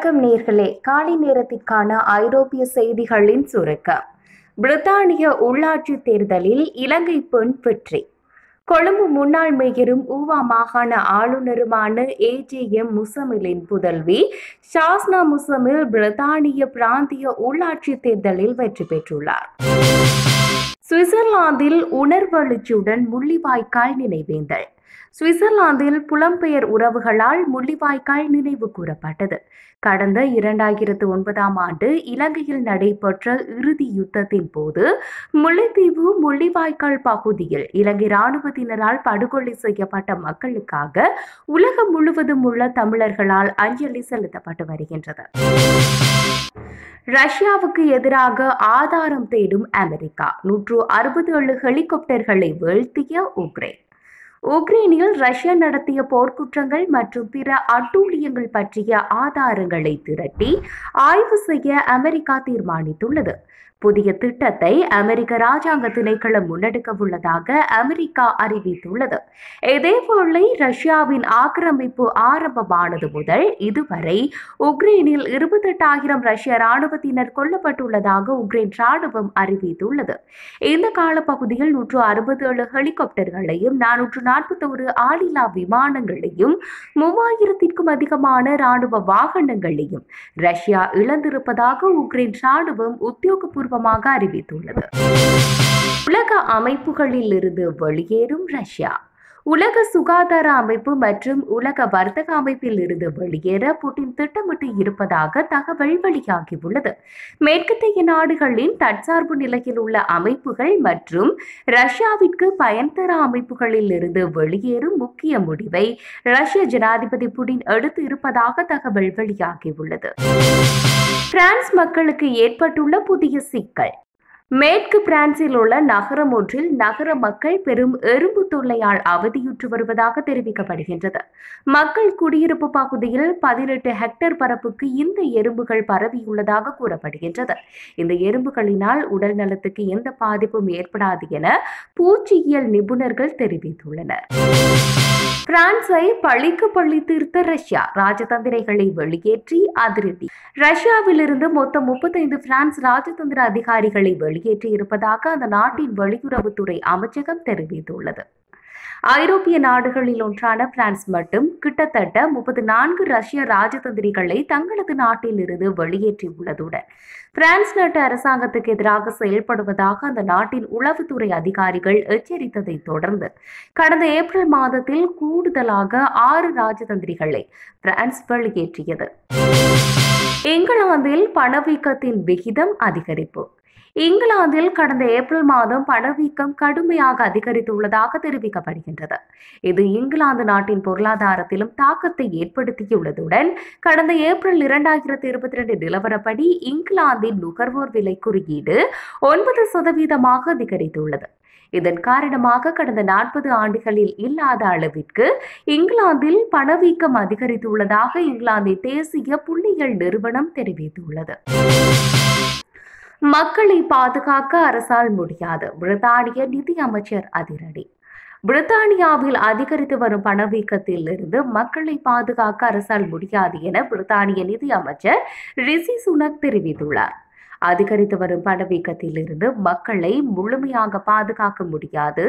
வணக்கம் நேர்களே காலை நேரத்திற்கான ஐரோப்பிய செய்திகளின் சுருக்கம் பிரித்தானிய உள்ளாட்சி தேர்தலில் இலங்கை பெண் வெற்றி கொழும்பு முன்னாள் மேயரும் ஊவா மாகாண ஆளுநருமான ஏ ஜே எம் முசமிலின் புதல்வி ஷாஸ்னா முசமில் பிரித்தானிய பிராந்திய உள்ளாட்சி தேர்தலில் வெற்றி பெற்றுள்ளார் சுவிட்சர்லாந்தில் உணர்வெழுச்சியுடன் முள்ளிவாய்க்கால் நினைவேந்தல் சுவிட்சர்லாந்தில் புலம்பெயர் உறவுகளால் முள்ளிவாய்க்கால் நினைவு கூறப்பட்டது கடந்த இரண்டாயிரத்து ஒன்பதாம் ஆண்டு இலங்கையில் நடைபெற்ற இறுதி யுத்தத்தின் போது முல்லைத்தீவு முள்ளிவாய்க்கால் பகுதியில் இலங்கை இராணுவத்தினரால் படுகொலை செய்யப்பட்ட மக்களுக்காக உலகம் முழுவதும் உள்ள தமிழர்களால் அஞ்சலி செலுத்தப்பட்டு வருகின்றது ரஷ்யாவுக்கு எதிராக ஆதாரம் தேடும் அமெரிக்கா நூற்று அறுபது ஏழு ஹெலிகாப்டர்களை வீழ்த்திய உக்ரைன் உக்ரைனில் ரஷ்யா நடத்திய போர்க்குற்றங்கள் மற்றும் பிற அட்டூழியங்கள் பற்றிய ஆதாரங்களை திரட்டி ஆய்வு செய்ய அமெரிக்கா தீர்மானித்துள்ளது புதிய திட்டத்தை அமெரிக்க ராஜாங்க திணைக்களம் முன்னெடுக்க உள்ளதாக அமெரிக்கா அறிவித்துள்ளது இதேபோல ரஷ்யாவின் ஆக்கிரமிப்பு ஆரம்பமானது முதல் இதுவரை உக்ரைனில் இருபத்தெட்டாயிரம் ரஷ்ய ராணுவத்தினர் கொல்லப்பட்டுள்ளதாக உக்ரைன் ராணுவம் அறிவித்துள்ளது இந்த காலப்பகுதியில் நூற்று அறுபத்தி ஏழு ஹெலிகாப்டர்களையும் நானூற்று நாற்பத்தோரு ஆளில்லா விமானங்களையும் மூவாயிரத்திற்கும் அதிகமான ராணுவ வாகனங்களையும் ரஷ்யா இழந்திருப்பதாக உக்ரைன் ராணுவம் உத்தியோகபூர்வமாக அறிவித்துள்ளது உலக அமைப்புகளில் இருந்து வெளியேறும் ரஷ்யா உலக சுகாதார அமைப்பு மற்றும் உலக வர்த்தக அமைப்பில் இருந்து வெளியேற புட்டின் திட்டமிட்டு இருப்பதாக தகவல் வெளியாகியுள்ளது மேற்கத்தைய நாடுகளின் தற்சார்பு நிலையில் உள்ள அமைப்புகள் மற்றும் ரஷ்யாவிற்கு பயன் தர அமைப்புகளில் இருந்து வெளியேறும் முக்கிய முடிவை ரஷ்ய ஜனாதிபதி புடின் எடுத்து இருப்பதாக தகவல் வெளியாகியுள்ளது பிரான்ஸ் மக்களுக்கு ஏற்பட்டுள்ள புதிய சிக்கல் மேற்கு பிரான்சில் உள்ள நகரம் ஒன்றில் நகர மக்கள் பெரும் எறும்பு தொல்லையால் அவதியுற்று வருவதாக தெரிவிக்கப்படுகின்றது மக்கள் குடியிருப்பு பகுதியில் பதினெட்டு ஹெக்டேர் பரப்புக்கு இந்த எறும்புகள் பரவியுள்ளதாக கூறப்படுகின்றது இந்த எறும்புகளினால் உடல் நலத்துக்கு எந்த பாதிப்பும் ஏற்படாது என பூச்சியியல் நிபுணர்கள் தெரிவித்துள்ளனர் பிரான்ஸை பழிக்கு பழி தீர்த்த ரஷ்யா ராஜதந்திரிகளை வெளியேற்றி அதிருப்தி ரஷ்யாவிலிருந்து மொத்தம் முப்பத்தைந்து பிரான்ஸ் ராஜதந்திர அதிகாரிகளை வெளியேற்றி இருப்பதாக அந்த நாட்டின் வெளியுறவுத்துறை அமைச்சகம் தெரிவித்துள்ளது ஐரோப்பிய நாடுகளில் ஒன்றான பிரான்ஸ் மட்டும் கிட்டத்தட்ட முப்பத்தி நான்கு ரஷ்ய ராஜதந்திரிகளை தங்களது நாட்டில் இருந்து வெளியேற்றியுள்ளதுடன் பிரான்ஸ் நாட்டு அரசாங்கத்துக்கு எதிராக செயல்படுவதாக அந்த நாட்டின் உளவுத்துறை அதிகாரிகள் எச்சரித்ததை தொடர்ந்து கடந்த ஏப்ரல் மாதத்தில் கூடுதலாக ஆறு ராஜதந்திரிகளை பிரான்ஸ் வெளியேற்றியது இங்கிலாந்தில் பணவீக்கத்தின் விகிதம் அதிகரிப்பு இங்கிலாந்தில் கடந்த ஏப்ரல் மாதம் பணவீக்கம் கடுமையாக அதிகரித்துள்ளதாக தெரிவிக்கப்படுகின்றது இது இங்கிலாந்து நாட்டின் பொருளாதாரத்திலும் தாக்கத்தை ஏற்படுத்தியுள்ளதுடன் கடந்த ஏப்ரல் இரண்டாயிரத்தி இருபத்தி ரெண்டு நிலவரப்படி இங்கிலாந்தின் நுகர்வோர் விலை குறியீடு ஒன்பது சதவீதமாக அதிகரித்துள்ளது இதன் காரணமாக கடந்த நாற்பது ஆண்டுகளில் இல்லாத அளவிற்கு இங்கிலாந்தில் பணவீக்கம் அதிகரித்துள்ளதாக இங்கிலாந்தின் தேசிய புள்ளியியல் நிறுவனம் தெரிவித்துள்ளது மக்களை பாதுகாக்க அரசால் முடியாது பிரித்தானிய நிதி அமைச்சர் அதிரடி பிரித்தானியாவில் அதிகரித்து வரும் பணவீக்கத்தில் இருந்து மக்களை பாதுகாக்க அரசால் முடியாது என பிரித்தானிய நிதி அமைச்சர் ரிஷி சுனக் தெரிவித்துள்ளார் அதிகரித்து வரும் பணவீக்கத்தில் இருந்து மக்களை முழுமையாக பாதுகாக்க முடியாது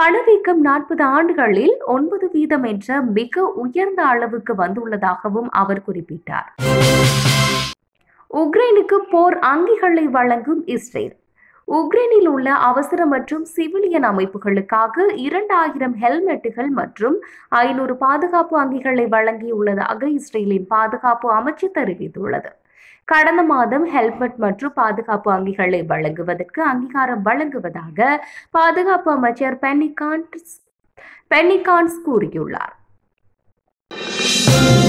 பணவீக்கம் நாற்பது ஆண்டுகளில் ஒன்பது வீதம் என்ற மிக உயர்ந்த அளவுக்கு வந்துள்ளதாகவும் அவர் குறிப்பிட்டார் உக்ரைனுக்கு போர் அங்கிகளை வழங்கும் இஸ்ரேல் உக்ரைனில் உள்ள அவசர மற்றும் சிவிலியன் அமைப்புகளுக்காக இரண்டாயிரம் ஹெல்மெட்டுகள் மற்றும் ஐநூறு பாதுகாப்பு அங்கிகளை வழங்கியுள்ளதாக இஸ்ரேலின் பாதுகாப்பு அமைச்சு தெரிவித்துள்ளது கடந்த மாதம் ஹெல்மெட் மற்றும் பாதுகாப்பு அங்கிகளை வழங்குவதற்கு அங்கீகாரம் வழங்குவதாக பாதுகாப்பு அமைச்சர் பென்னிகான்ஸ் பென்னிகான்ஸ் கூறியுள்ளார்